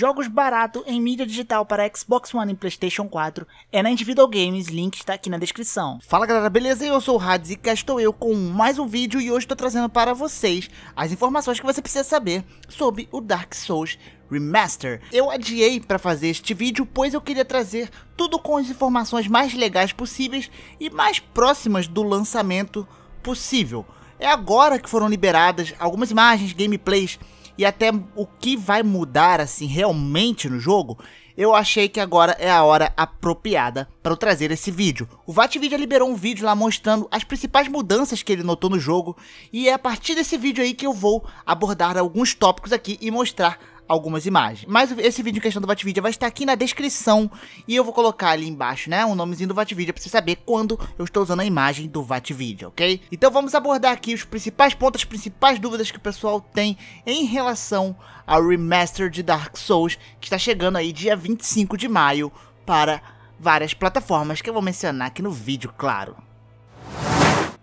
Jogos barato em mídia digital para Xbox One e PlayStation 4 é na Individual Games, link está aqui na descrição. Fala galera, beleza? Eu sou o Hades e cá estou eu com mais um vídeo e hoje estou trazendo para vocês as informações que você precisa saber sobre o Dark Souls Remaster. Eu adiei para fazer este vídeo, pois eu queria trazer tudo com as informações mais legais possíveis e mais próximas do lançamento possível. É agora que foram liberadas algumas imagens, gameplays e até o que vai mudar assim realmente no jogo, eu achei que agora é a hora apropriada para eu trazer esse vídeo. O Vatvidia liberou um vídeo lá mostrando as principais mudanças que ele notou no jogo e é a partir desse vídeo aí que eu vou abordar alguns tópicos aqui e mostrar algumas imagens. Mas esse vídeo em questão do Vatvidia vai estar aqui na descrição e eu vou colocar ali embaixo, né, um nomezinho do Vatvidia para você saber quando eu estou usando a imagem do Vatvidia, ok? Então vamos abordar aqui os principais pontos, as principais dúvidas que o pessoal tem em relação ao remaster de Dark Souls, que está chegando aí dia 25 de maio para várias plataformas que eu vou mencionar aqui no vídeo, claro.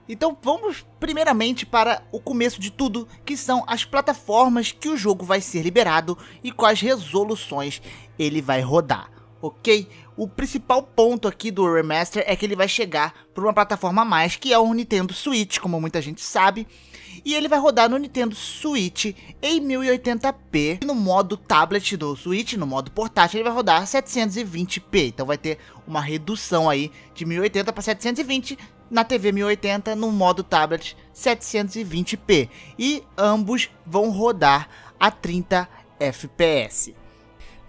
Então vamos primeiramente para o começo de tudo, que são as plataformas que o jogo vai ser liberado e quais resoluções ele vai rodar, ok? O principal ponto aqui do remaster é que ele vai chegar para uma plataforma a mais, que é o Nintendo Switch, como muita gente sabe, e ele vai rodar no Nintendo Switch em 1080p. no modo tablet do Switch, no modo portátil, ele vai rodar 720p. Então vai ter uma redução aí de 1080 para 720 na TV 1080 no modo tablet 720p e ambos vão rodar a 30 FPS.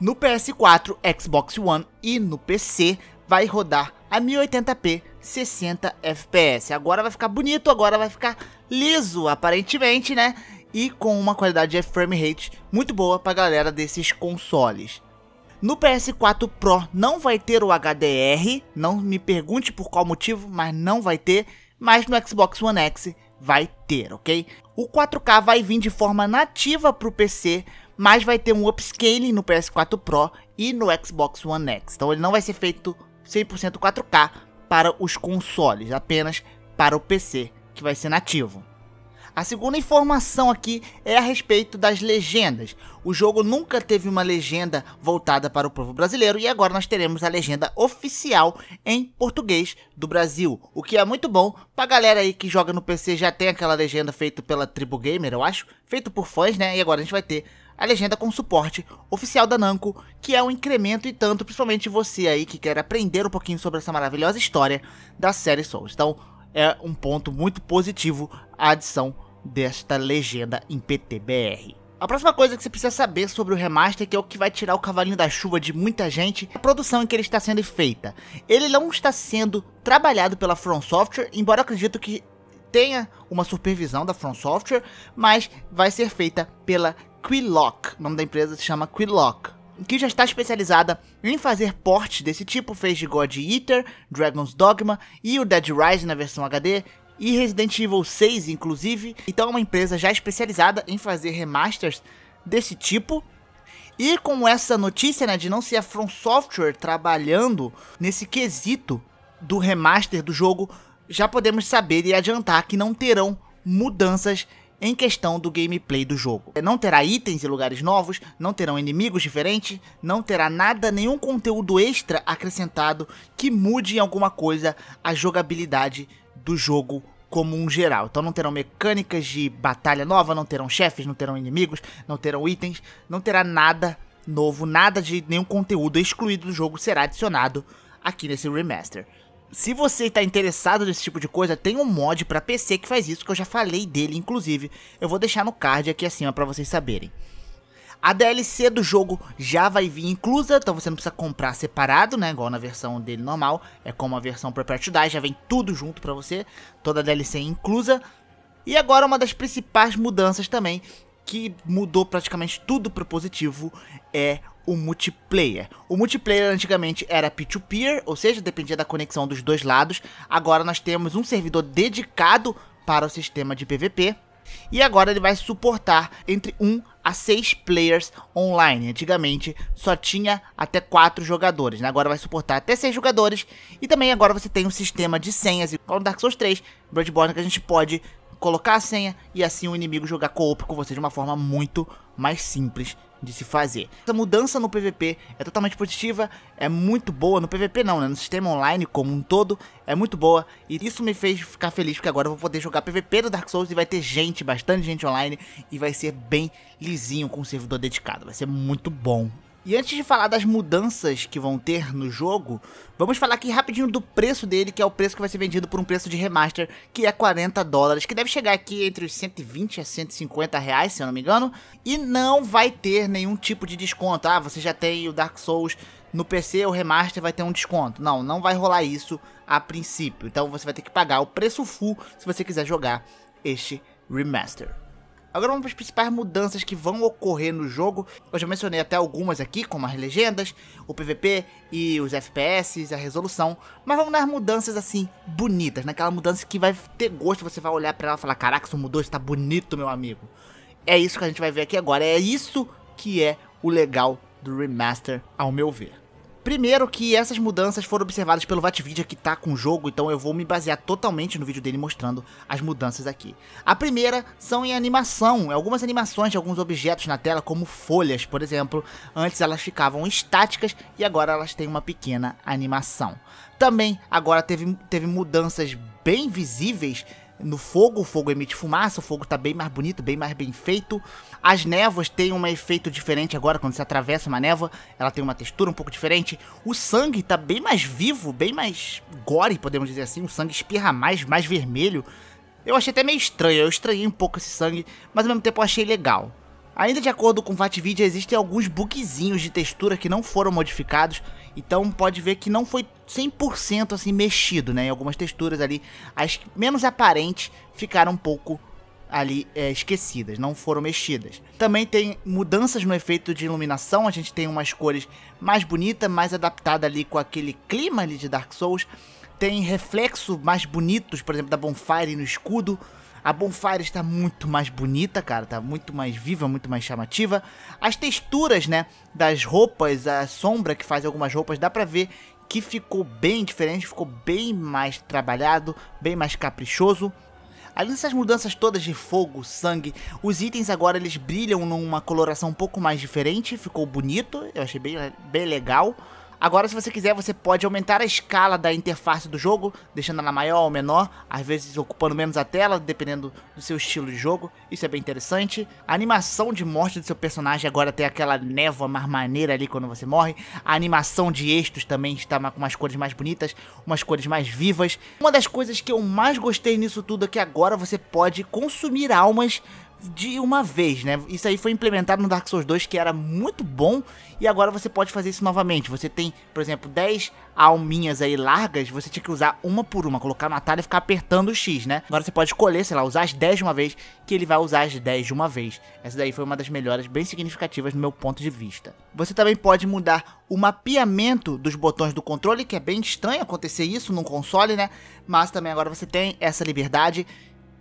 No PS4, Xbox One e no PC vai rodar a 1080p 60 FPS. Agora vai ficar bonito, agora vai ficar liso, aparentemente, né? E com uma qualidade de frame rate muito boa para a galera desses consoles. No PS4 Pro não vai ter o HDR, não me pergunte por qual motivo, mas não vai ter. Mas no Xbox One X vai ter, ok? O 4K vai vir de forma nativa para o PC, mas vai ter um upscaling no PS4 Pro e no Xbox One X. Então ele não vai ser feito 100% 4K, para os consoles, apenas para o PC, que vai ser nativo. A segunda informação aqui é a respeito das legendas. O jogo nunca teve uma legenda voltada para o povo brasileiro e agora nós teremos a legenda oficial em português do Brasil, o que é muito bom pra galera aí que joga no PC já tem aquela legenda feita pela Tribu Gamer, eu acho, feito por fãs, né? E agora a gente vai ter a legenda com suporte oficial da Namco, que é um incremento e tanto, principalmente você aí que quer aprender um pouquinho sobre essa maravilhosa história da série Souls. Então, é um ponto muito positivo a adição desta legenda em PTBR. A próxima coisa que você precisa saber sobre o remaster, que é o que vai tirar o cavalinho da chuva de muita gente, é a produção em que ele está sendo feita. Ele não está sendo trabalhado pela From Software, embora eu acredito que tenha uma supervisão da From Software, mas vai ser feita pela Quilock. O nome da empresa se chama Quilock, que já está especializada em fazer portes desse tipo, fez de God Eater, Dragon's Dogma e o Dead Rising na versão HD e Resident Evil 6 inclusive. Então é uma empresa já especializada em fazer remasters desse tipo. E com essa notícia né, de não ser a From Software trabalhando nesse quesito do remaster do jogo já podemos saber e adiantar que não terão mudanças em questão do gameplay do jogo. Não terá itens e lugares novos, não terão inimigos diferentes, não terá nada, nenhum conteúdo extra acrescentado que mude em alguma coisa a jogabilidade do jogo como um geral. Então não terão mecânicas de batalha nova, não terão chefes, não terão inimigos, não terão itens, não terá nada novo, nada de nenhum conteúdo excluído do jogo será adicionado aqui nesse remaster. Se você está interessado nesse tipo de coisa, tem um mod para PC que faz isso, que eu já falei dele, inclusive. Eu vou deixar no card aqui acima para vocês saberem. A DLC do jogo já vai vir inclusa, então você não precisa comprar separado, né? Igual na versão dele normal, é como a versão Perpetual Die, já vem tudo junto para você, toda a DLC é inclusa. E agora uma das principais mudanças também, que mudou praticamente tudo pro positivo, é o multiplayer. O multiplayer antigamente era peer-to-peer, -peer, ou seja, dependia da conexão dos dois lados. Agora nós temos um servidor dedicado para o sistema de PVP. E agora ele vai suportar entre 1 um a 6 players online. Antigamente só tinha até 4 jogadores, né? agora vai suportar até 6 jogadores. E também agora você tem um sistema de senhas, igual no Dark Souls 3, Bloodborne, que a gente pode colocar a senha e assim o inimigo jogar co-op com você de uma forma muito mais simples de se fazer. Essa mudança no PVP é totalmente positiva, é muito boa, no PVP não, né? no sistema online como um todo, é muito boa, e isso me fez ficar feliz, porque agora eu vou poder jogar PVP do Dark Souls e vai ter gente, bastante gente online, e vai ser bem lisinho com o servidor dedicado, vai ser muito bom e antes de falar das mudanças que vão ter no jogo, vamos falar aqui rapidinho do preço dele, que é o preço que vai ser vendido por um preço de remaster, que é 40 dólares, que deve chegar aqui entre os 120 a 150 reais, se eu não me engano, e não vai ter nenhum tipo de desconto. Ah, você já tem o Dark Souls no PC, o remaster vai ter um desconto. Não, não vai rolar isso a princípio. Então você vai ter que pagar o preço full se você quiser jogar este remaster. Agora vamos para as principais mudanças que vão ocorrer no jogo. Eu já mencionei até algumas aqui, como as legendas, o PVP e os FPS, a resolução. Mas vamos nas mudanças assim, bonitas, naquela né? mudança que vai ter gosto, você vai olhar para ela e falar: "Caraca, isso mudou, isso tá bonito, meu amigo". É isso que a gente vai ver aqui agora. É isso que é o legal do remaster, ao meu ver. Primeiro que essas mudanças foram observadas pelo Vatvidia que tá com o jogo, então eu vou me basear totalmente no vídeo dele mostrando as mudanças aqui. A primeira são em animação, algumas animações de alguns objetos na tela, como folhas, por exemplo. Antes elas ficavam estáticas e agora elas têm uma pequena animação. Também agora teve, teve mudanças bem visíveis no fogo, o fogo emite fumaça, o fogo está bem mais bonito, bem mais bem feito. As névoas têm um efeito diferente agora, quando você atravessa uma névoa, ela tem uma textura um pouco diferente. O sangue está bem mais vivo, bem mais gore, podemos dizer assim, o sangue espirra mais, mais vermelho. Eu achei até meio estranho, eu estranhei um pouco esse sangue, mas ao mesmo tempo eu achei legal. Ainda de acordo com o Vatvidia, existem alguns bugzinhos de textura que não foram modificados, então pode ver que não foi 100% assim mexido, né? Em algumas texturas ali, as menos aparentes ficaram um pouco ali é, esquecidas, não foram mexidas. Também tem mudanças no efeito de iluminação, a gente tem umas cores mais bonitas, mais adaptada ali com aquele clima ali de Dark Souls. Tem reflexo mais bonitos, por exemplo, da Bonfire no escudo. A Bonfire está muito mais bonita, cara, está muito mais viva, muito mais chamativa. As texturas, né, das roupas, a sombra que faz algumas roupas, dá pra ver que ficou bem diferente, ficou bem mais trabalhado, bem mais caprichoso. Além dessas mudanças todas de fogo, sangue, os itens agora eles brilham numa coloração um pouco mais diferente, ficou bonito, eu achei bem, bem legal. Agora, se você quiser, você pode aumentar a escala da interface do jogo, deixando ela maior ou menor, às vezes ocupando menos a tela, dependendo do seu estilo de jogo. Isso é bem interessante. A animação de morte do seu personagem agora tem aquela névoa mais maneira ali quando você morre. A animação de extras também está com umas cores mais bonitas, umas cores mais vivas. Uma das coisas que eu mais gostei nisso tudo é que agora você pode consumir almas de uma vez, né? Isso aí foi implementado no Dark Souls 2 que era muito bom e agora você pode fazer isso novamente. Você tem, por exemplo, 10 alminhas aí largas, você tinha que usar uma por uma, colocar na talha e ficar apertando o X, né? Agora você pode escolher, sei lá, usar as 10 de uma vez, que ele vai usar as 10 de uma vez. Essa daí foi uma das melhoras bem significativas no meu ponto de vista. Você também pode mudar o mapeamento dos botões do controle, que é bem estranho acontecer isso num console, né? Mas também agora você tem essa liberdade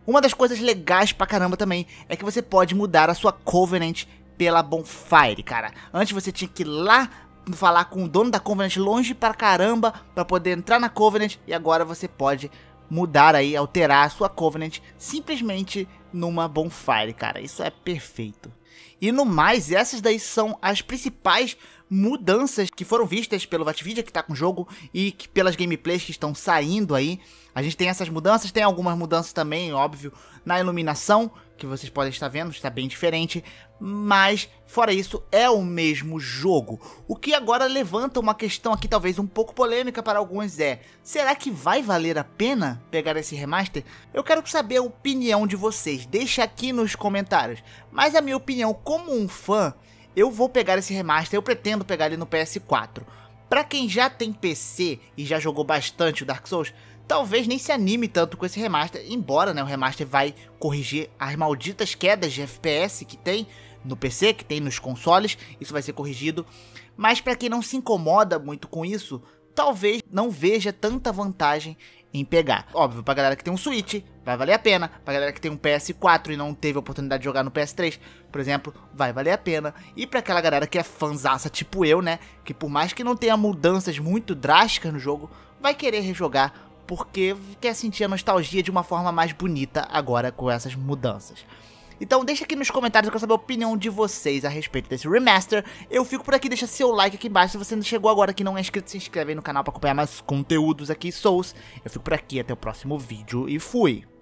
uma das coisas legais pra caramba também é que você pode mudar a sua Covenant pela Bonfire, cara. Antes você tinha que ir lá falar com o dono da Covenant longe pra caramba para poder entrar na Covenant e agora você pode mudar aí, alterar a sua Covenant simplesmente numa Bonfire, cara. Isso é perfeito. E no mais, essas daí são as principais mudanças que foram vistas pelo Vatvidia que está com o jogo e que, pelas gameplays que estão saindo aí. A gente tem essas mudanças, tem algumas mudanças também, óbvio, na iluminação, que vocês podem estar vendo, está bem diferente, mas fora isso é o mesmo jogo. O que agora levanta uma questão aqui talvez um pouco polêmica para alguns é: será que vai valer a pena pegar esse remaster? Eu quero saber a opinião de vocês, deixa aqui nos comentários. Mas a minha opinião como um fã, eu vou pegar esse remaster, eu pretendo pegar ele no PS4. Para quem já tem PC e já jogou bastante o Dark Souls, talvez nem se anime tanto com esse remaster, embora né, o remaster vai corrigir as malditas quedas de FPS que tem no PC, que tem nos consoles, isso vai ser corrigido. Mas para quem não se incomoda muito com isso, talvez não veja tanta vantagem em pegar. Óbvio, pra galera que tem um Switch, vai valer a pena. Pra galera que tem um PS4 e não teve a oportunidade de jogar no PS3, por exemplo, vai valer a pena. E para aquela galera que é fanzaça tipo eu, né? Que por mais que não tenha mudanças muito drásticas no jogo, vai querer rejogar porque quer sentir a nostalgia de uma forma mais bonita agora com essas mudanças. Então deixa aqui nos comentários, eu quero saber a opinião de vocês a respeito desse remaster. Eu fico por aqui, deixa seu like aqui embaixo. Se você não chegou agora que não é inscrito, se inscreve aí no canal pra acompanhar mais conteúdos aqui, Souls. Eu fico por aqui, até o próximo vídeo e fui!